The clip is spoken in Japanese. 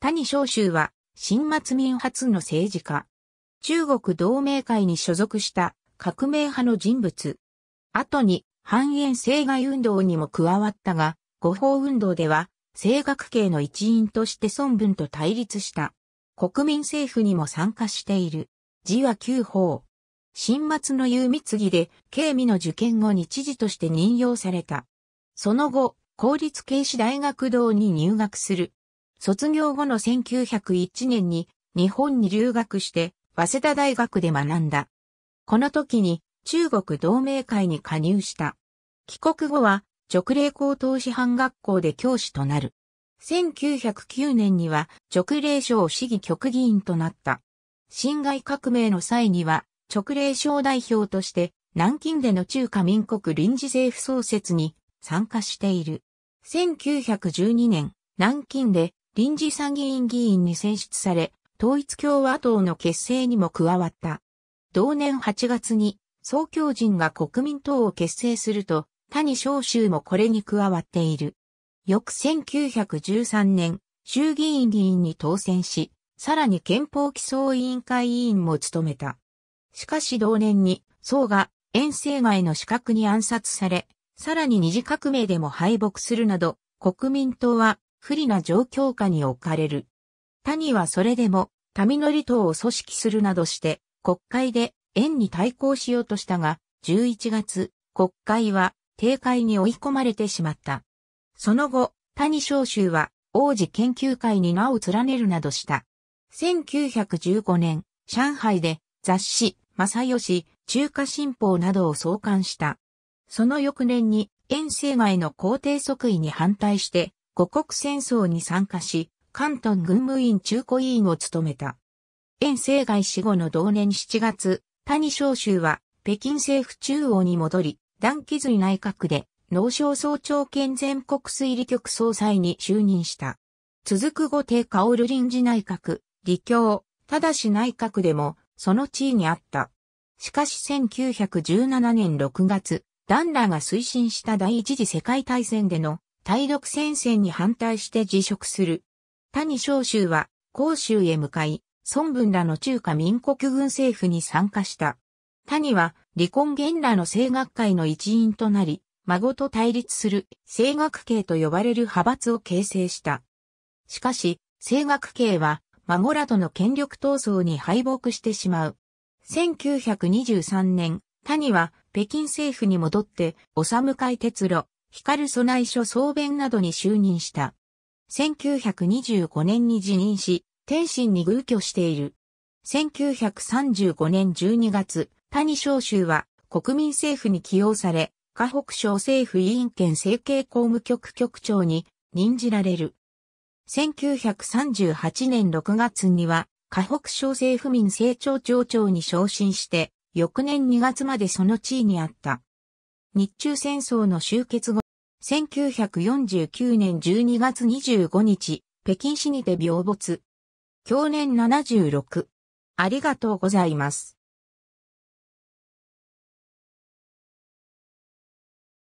谷昌州は、新末民初の政治家。中国同盟会に所属した革命派の人物。後に、反栄政外運動にも加わったが、五法運動では、政学系の一員として孫文と対立した。国民政府にも参加している。字は旧法。新末の夕貢で、慶備の受験後に知事として任用された。その後、公立警視大学堂に入学する。卒業後の1901年に日本に留学して早稲田大学で学んだ。この時に中国同盟会に加入した。帰国後は直令高等師範学校で教師となる。1909年には直令省市議局議員となった。辛亥革命の際には直令省代表として南京での中華民国臨時政府創設に参加している。1912年、南京で臨時参議院議員に選出され、統一共和党の結成にも加わった。同年8月に、総教人が国民党を結成すると、谷小州もこれに加わっている。翌1913年、衆議院議員に当選し、さらに憲法基礎委員会委員も務めた。しかし同年に、総が遠征外の資格に暗殺され、さらに二次革命でも敗北するなど、国民党は不利な状況下に置かれる。谷はそれでも、民の離党を組織するなどして、国会で円に対抗しようとしたが、11月、国会は定会に追い込まれてしまった。その後、谷召集は王子研究会に名を連ねるなどした。1915年、上海で雑誌、正義、中華新報などを創刊した。その翌年に、遠征外の皇帝即位に反対して、五国戦争に参加し、関東軍務院中古委員を務めた。遠征外死後の同年7月、谷昌集は北京政府中央に戻り、団気髄内閣で農省総長兼全国推理局総裁に就任した。続く後帝カオル臨時内閣、李強、ただし内閣でも、その地位にあった。しかし1917年6月、ダンラが推進した第一次世界大戦での対独戦線に反対して辞職する。谷昌州は、広州へ向かい、孫文らの中華民国軍政府に参加した。谷は、離婚源らの政学会の一員となり、孫と対立する政学系と呼ばれる派閥を形成した。しかし、政学系は、孫らとの権力闘争に敗北してしまう。1923年、谷は北京政府に戻って、おさむかい鉄路、光備内所総弁などに就任した。1925年に辞任し、天津に偶居している。1935年12月、谷昌州は国民政府に起用され、河北省政府委員兼政経公務局局長に任じられる。1938年6月には、河北省政府民政庁庁長に昇進して、翌年2月までその地位にあった。日中戦争の終結後、1949年12月25日、北京市にて病没。去年76。ありがとうございます。